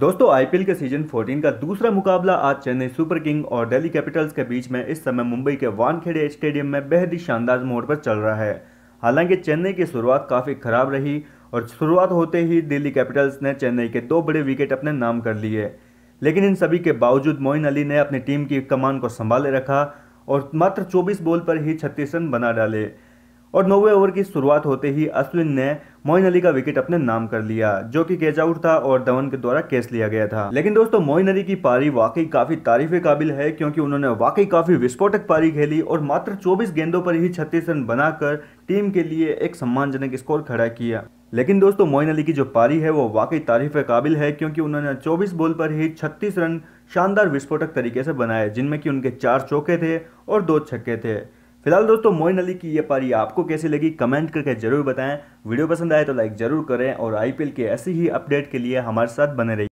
दोस्तों आईपीएल के सीजन 14 का दूसरा मुकाबला आज चेन्नई सुपर किंग और दिल्ली कैपिटल्स के बीच में इस समय मुंबई के वानखेड़े स्टेडियम में बेहद ही शानदार मोड़ पर चल रहा है हालांकि चेन्नई की शुरुआत काफ़ी खराब रही और शुरुआत होते ही दिल्ली कैपिटल्स ने चेन्नई के दो बड़े विकेट अपने नाम कर लिए लेकिन इन सभी के बावजूद मोइन अली ने अपनी टीम की कमान को संभाले रखा और मात्र 24 बॉल पर ही 36 रन बना डाले और नौवे ओवर की शुरुआत होते ही अश्विन ने मोइन अली का विकेट अपने नाम कर लिया जो कि कैच आउट था और धवन के द्वारा कैच लिया गया था लेकिन दोस्तों मोइन अली की पारी वाकई काफी तारीफ काबिल है क्योंकि उन्होंने वाकई काफी विस्फोटक पारी खेली और मात्र 24 गेंदों पर ही 36 रन बनाकर टीम के लिए एक सम्मानजनक स्कोर खड़ा किया लेकिन दोस्तों मोइन अली की जो पारी है वो वाकई तारीफ काबिल है क्योंकि उन्होंने चौबीस बॉल पर ही छत्तीस रन शानदार विस्फोटक तरीके से बनाए जिनमें कि उनके चार चौके थे और दो छक्के थे फिलहाल दोस्तों मोइन अली की ये पारी आपको कैसी लगी कमेंट करके जरूर बताएं वीडियो पसंद आए तो लाइक जरूर करें और आईपीएल के ऐसी ही अपडेट के लिए हमारे साथ बने रहिए